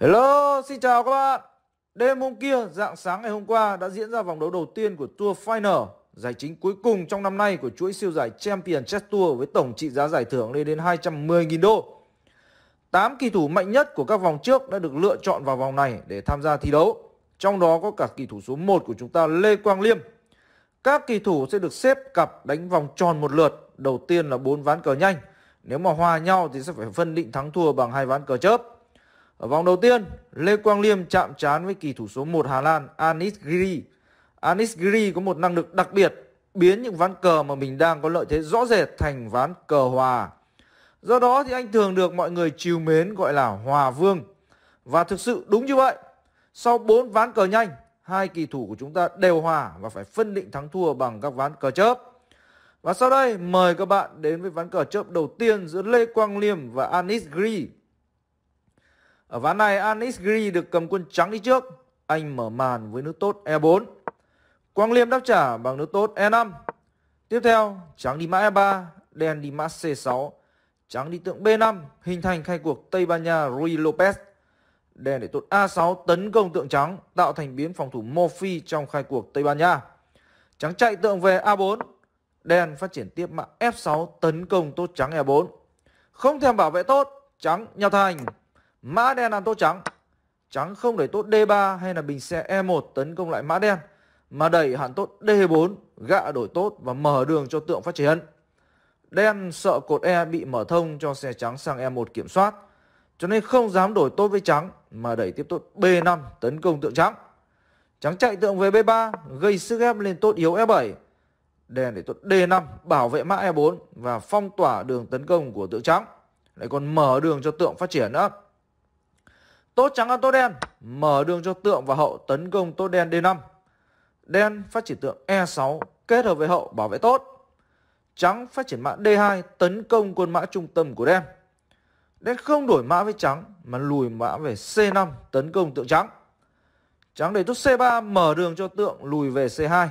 Hello, xin chào các bạn. Đêm hôm kia, dạng sáng ngày hôm qua đã diễn ra vòng đấu đầu tiên của Tour Final, giải chính cuối cùng trong năm nay của chuỗi siêu giải Champion Chess Tour với tổng trị giá giải thưởng lên đến 210.000 đô. 8 kỳ thủ mạnh nhất của các vòng trước đã được lựa chọn vào vòng này để tham gia thi đấu. Trong đó có cả kỳ thủ số 1 của chúng ta Lê Quang Liêm. Các kỳ thủ sẽ được xếp cặp đánh vòng tròn một lượt, đầu tiên là 4 ván cờ nhanh. Nếu mà hòa nhau thì sẽ phải phân định thắng thua bằng hai ván cờ chớp. Ở vòng đầu tiên, Lê Quang Liêm chạm trán với kỳ thủ số 1 Hà Lan Anis Giri. Anis Giri có một năng lực đặc biệt biến những ván cờ mà mình đang có lợi thế rõ rệt thành ván cờ hòa. Do đó thì anh thường được mọi người chiều mến gọi là hòa vương. Và thực sự đúng như vậy. Sau 4 ván cờ nhanh, hai kỳ thủ của chúng ta đều hòa và phải phân định thắng thua bằng các ván cờ chớp. Và sau đây mời các bạn đến với ván cờ chớp đầu tiên giữa Lê Quang Liêm và Anis Gri. Ở ván này Anis Gri được cầm quân trắng đi trước. Anh mở màn với nước tốt E4. Quang Liêm đáp trả bằng nước tốt E5. Tiếp theo, trắng đi mã E3, đen đi mã C6. Trắng đi tượng B5, hình thành khai cuộc Tây Ban Nha Rui Lopez. Đen để tốt A6 tấn công tượng trắng, tạo thành biến phòng thủ Mofi trong khai cuộc Tây Ban Nha. Trắng chạy tượng về A4, đen phát triển tiếp mã F6 tấn công tốt trắng E4. Không thèm bảo vệ tốt, trắng nhà thành. Mã đen ăn tốt trắng. Trắng không đẩy tốt D3 hay là bình xe E1 tấn công lại mã đen mà đẩy hẳn tốt D4 gạ đổi tốt và mở đường cho tượng phát triển. Đen sợ cột E bị mở thông cho xe trắng sang E1 kiểm soát cho nên không dám đổi tốt với trắng mà đẩy tiếp tốt B5 tấn công tượng trắng. Trắng chạy tượng về B3 gây sức ép lên tốt yếu E7. Đen để tốt D5 bảo vệ mã E4 và phong tỏa đường tấn công của tượng trắng. Lại còn mở đường cho tượng phát triển nữa. Tốt trắng ăn tốt đen, mở đường cho tượng và hậu tấn công tốt đen D5. Đen phát triển tượng E6 kết hợp với hậu bảo vệ tốt. Trắng phát triển mã D2 tấn công quân mã trung tâm của đen. Đen không đổi mã với trắng mà lùi mã về C5 tấn công tượng trắng. Trắng để tốt C3 mở đường cho tượng lùi về C2.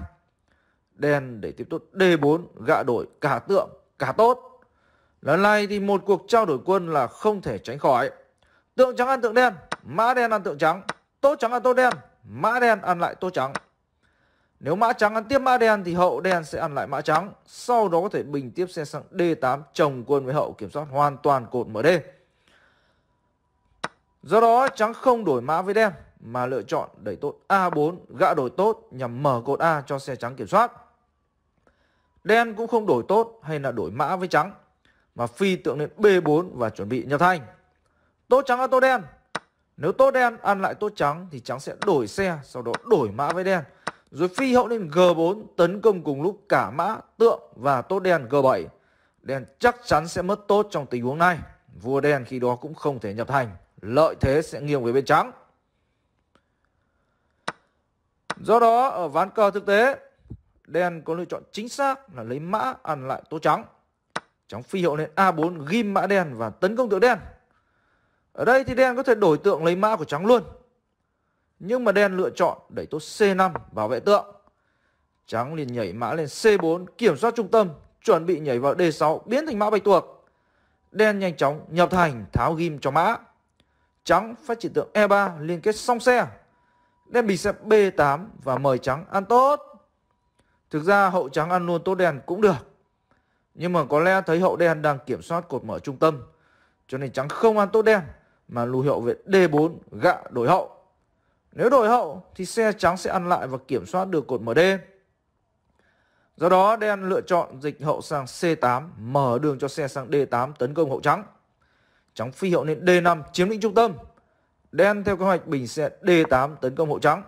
Đen để tiếp tục D4 gạ đổi cả tượng cả tốt. Lần này thì một cuộc trao đổi quân là không thể tránh khỏi. Tượng trắng ăn tượng đen, mã đen ăn tượng trắng, tô trắng ăn tô đen, mã đen ăn lại tô trắng. Nếu mã trắng ăn tiếp mã đen thì hậu đen sẽ ăn lại mã trắng, sau đó có thể bình tiếp xe sang D8 chồng quân với hậu kiểm soát hoàn toàn cột MD. Do đó trắng không đổi mã với đen mà lựa chọn đẩy tốt A4 gã đổi tốt nhằm mở cột A cho xe trắng kiểm soát. Đen cũng không đổi tốt hay là đổi mã với trắng mà phi tượng lên B4 và chuẩn bị nhập thanh. Tốt trắng ăn tốt đen Nếu tốt đen ăn lại tốt trắng Thì trắng sẽ đổi xe Sau đó đổi mã với đen Rồi phi hậu lên G4 Tấn công cùng lúc cả mã tượng và tốt đen G7 Đen chắc chắn sẽ mất tốt trong tình huống này Vua đen khi đó cũng không thể nhập thành Lợi thế sẽ nghiêng về bên trắng Do đó ở ván cờ thực tế Đen có lựa chọn chính xác là lấy mã ăn lại tốt trắng Trắng phi hiệu lên A4 ghim mã đen và tấn công tượng đen ở đây thì đen có thể đổi tượng lấy mã của trắng luôn. Nhưng mà đen lựa chọn đẩy tốt C5 bảo vệ tượng. Trắng liền nhảy mã lên C4 kiểm soát trung tâm, chuẩn bị nhảy vào D6 biến thành mã bạch tuộc. Đen nhanh chóng nhập thành tháo ghim cho mã. Trắng phát triển tượng E3 liên kết song xe. Đen bị xe B8 và mời trắng ăn tốt. Thực ra hậu trắng ăn luôn tốt đen cũng được. Nhưng mà có lẽ thấy hậu đen đang kiểm soát cột mở trung tâm. Cho nên trắng không ăn tốt đen mà lưu hiệu về D4 gạ đổi hậu. Nếu đổi hậu thì xe trắng sẽ ăn lại và kiểm soát được cột MD. Do đó đen lựa chọn dịch hậu sang C8 mở đường cho xe sang D8 tấn công hậu trắng. Trắng phi hiệu lên D5 chiếm lĩnh trung tâm. Đen theo kế hoạch bình xe D8 tấn công hậu trắng.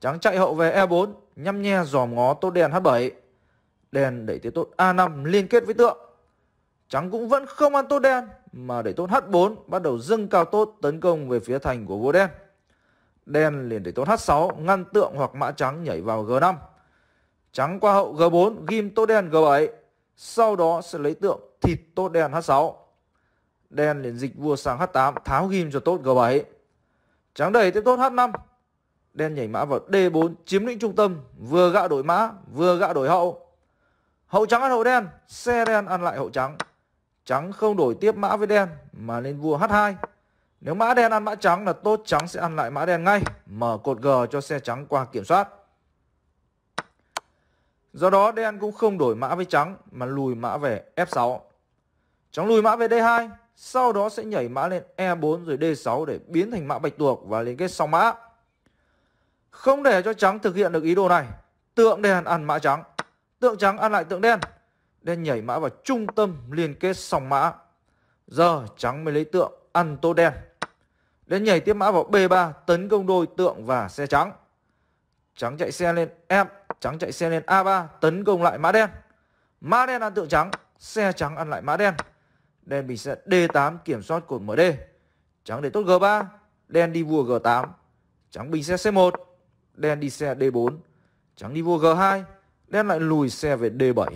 Trắng chạy hậu về E4 nhăm nhe dòm ngó tốt đen H7. Đen đẩy tới tốt A5 liên kết với tượng. Trắng cũng vẫn không ăn tốt đen mà để tốt H4 bắt đầu dâng cao tốt tấn công về phía thành của vua đen. Đen liền để tốt H6 ngăn tượng hoặc mã trắng nhảy vào G5. Trắng qua hậu G4 ghim tốt đen G7, sau đó sẽ lấy tượng thịt tốt đen H6. Đen liền dịch vua sang H8 tháo ghim cho tốt G7. Trắng đẩy tiếp tốt H5. Đen nhảy mã vào D4 chiếm lĩnh trung tâm, vừa gạ đổi mã, vừa gạ đổi hậu. Hậu trắng ăn hậu đen, xe đen ăn lại hậu trắng. Trắng không đổi tiếp mã với đen mà lên vua H2. Nếu mã đen ăn mã trắng là tốt trắng sẽ ăn lại mã đen ngay, mở cột G cho xe trắng qua kiểm soát. Do đó đen cũng không đổi mã với trắng mà lùi mã về F6. Trắng lùi mã về D2, sau đó sẽ nhảy mã lên E4 rồi D6 để biến thành mã bạch tuộc và liên kết song mã. Không để cho trắng thực hiện được ý đồ này, tượng đen ăn mã trắng, tượng trắng ăn lại tượng đen đen nhảy mã vào trung tâm liên kết sòng mã. Giờ trắng mới lấy tượng ăn tô đen. đen nhảy tiếp mã vào B3 tấn công đôi tượng và xe trắng. Trắng chạy xe lên F, trắng chạy xe lên A3 tấn công lại mã đen. Mã đen ăn tượng trắng, xe trắng ăn lại mã đen. Đen bị xe D8 kiểm soát cột MD. Trắng để tốt G3, đen đi vua G8. Trắng bình xe C1, đen đi xe D4. Trắng đi vua G2, đen lại lùi xe về D7.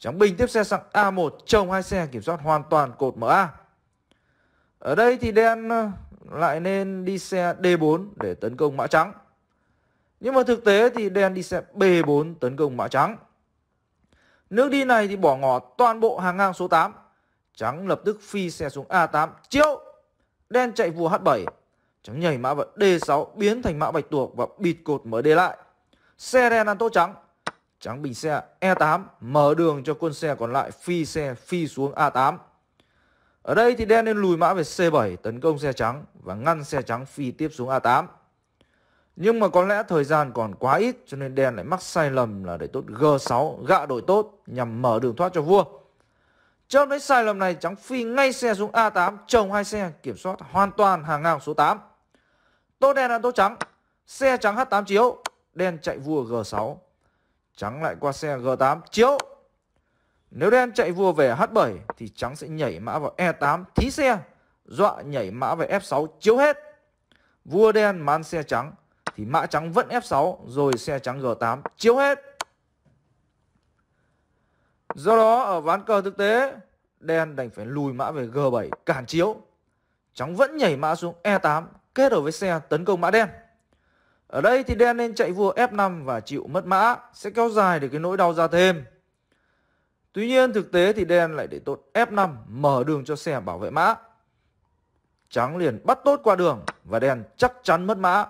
Tráng Bình tiếp xe sang A1 trồng hai xe kiểm soát hoàn toàn cột MA. Ở đây thì đen ờ, lại nên đi xe D4 để tấn công mã trắng. Nhưng mà thực tế thì đen đi xe B4 tấn công mã trắng. Nước đi này thì bỏ ngỏ toàn bộ hàng ngang số 8. Trắng lập tức phi xe xuống A8 chiếu. Đen chạy vua H7. Trắng nhảy mã vào D6 biến thành mã bạch tuộc và bịt cột mở D lại. Xe đen ăn tốt trắng trắng bình xe E8 mở đường cho quân xe còn lại phi xe phi xuống A8. Ở đây thì đen nên lùi mã về C7 tấn công xe trắng và ngăn xe trắng phi tiếp xuống A8. Nhưng mà có lẽ thời gian còn quá ít cho nên đen lại mắc sai lầm là để tốt G6 gạ đội tốt nhằm mở đường thoát cho vua. Trong đấy sai lầm này trắng phi ngay xe xuống A8 chồng hai xe kiểm soát hoàn toàn hàng ngang số 8. Tốt đen ăn tốt trắng, xe trắng H8 chiếu, đen chạy vua G6 Trắng lại qua xe G8 chiếu. Nếu đen chạy vua về H7 thì trắng sẽ nhảy mã vào E8 thí xe, dọa nhảy mã về F6 chiếu hết. Vua đen man xe trắng thì mã trắng vẫn F6 rồi xe trắng G8 chiếu hết. Do đó ở ván cờ thực tế, đen đành phải lùi mã về G7 cản chiếu. Trắng vẫn nhảy mã xuống E8 kết hợp với xe tấn công mã đen. Ở đây thì đen nên chạy vua F5 và chịu mất mã, sẽ kéo dài được cái nỗi đau ra thêm. Tuy nhiên thực tế thì đen lại để tốt F5 mở đường cho xe bảo vệ mã. Trắng liền bắt tốt qua đường và đen chắc chắn mất mã.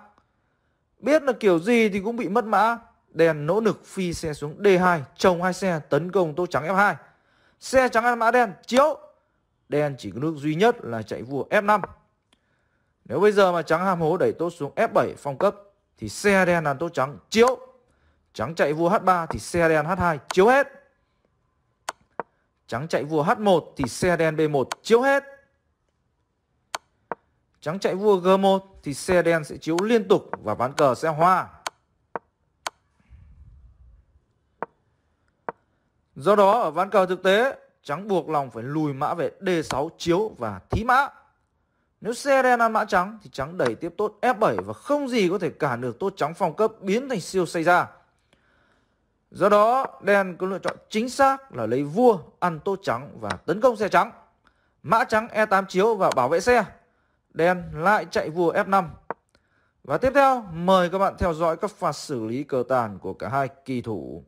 Biết là kiểu gì thì cũng bị mất mã. Đen nỗ lực phi xe xuống D2, chồng hai xe tấn công tốt trắng F2. Xe trắng ăn mã đen, chiếu. Đen chỉ có nước duy nhất là chạy vua F5. Nếu bây giờ mà trắng ham hố đẩy tốt xuống F7 phong cấp thì xe đen đàn tô trắng chiếu trắng chạy vua h3 thì xe đen h2 chiếu hết trắng chạy vua h1 thì xe đen b1 chiếu hết trắng chạy vua g1 thì xe đen sẽ chiếu liên tục và ván cờ sẽ hoa do đó ở ván cờ thực tế trắng buộc lòng phải lùi mã về d6 chiếu và thí mã nếu xe đen ăn mã trắng thì trắng đẩy tiếp tốt F7 và không gì có thể cản được tốt trắng phòng cấp biến thành siêu xây ra. Do đó, đen có lựa chọn chính xác là lấy vua ăn tốt trắng và tấn công xe trắng. Mã trắng E8 chiếu và bảo vệ xe. Đen lại chạy vua F5. Và tiếp theo, mời các bạn theo dõi các pha xử lý cờ tàn của cả hai kỳ thủ.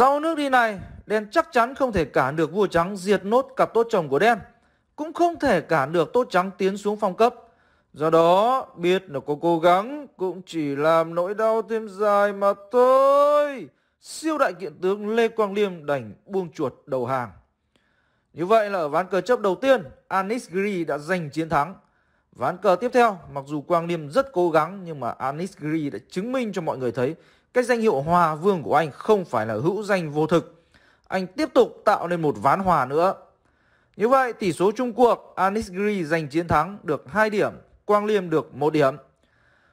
Sau nước đi này, đen chắc chắn không thể cản được vua trắng diệt nốt cặp tốt chồng của đen, cũng không thể cản được tốt trắng tiến xuống phong cấp. Do đó, biết là có cố gắng cũng chỉ làm nỗi đau thêm dài mà thôi. Siêu đại kiện tướng Lê Quang Liêm đành buông chuột đầu hàng. Như vậy là ở ván cờ chấp đầu tiên, Anis Giri đã giành chiến thắng. Ván cờ tiếp theo, mặc dù Quang Liêm rất cố gắng nhưng mà Anis Giri đã chứng minh cho mọi người thấy cái danh hiệu hòa vương của anh không phải là hữu danh vô thực. Anh tiếp tục tạo nên một ván hòa nữa. Như vậy, tỷ số chung cuộc, Anis Giri giành chiến thắng được 2 điểm, Quang Liêm được 1 điểm.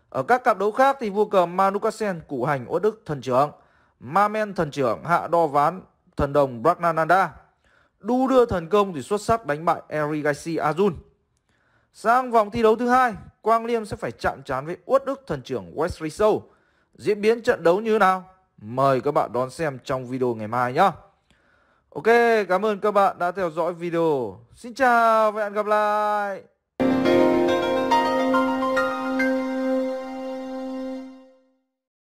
Ở các cặp đấu khác thì vua cờ Manukasen củ hành út Đức thần trưởng, Mamen thần trưởng hạ đo ván thần đồng Bragnananda. Đu đưa thần công thì xuất sắc đánh bại Erigaisi Azun. Sang vòng thi đấu thứ hai, Quang Liêm sẽ phải chạm trán với út Đức thần trưởng Wesley Sâu diễn biến trận đấu như nào. Mời các bạn đón xem trong video ngày mai nhé. Ok, cảm ơn các bạn đã theo dõi video. Xin chào và hẹn gặp lại.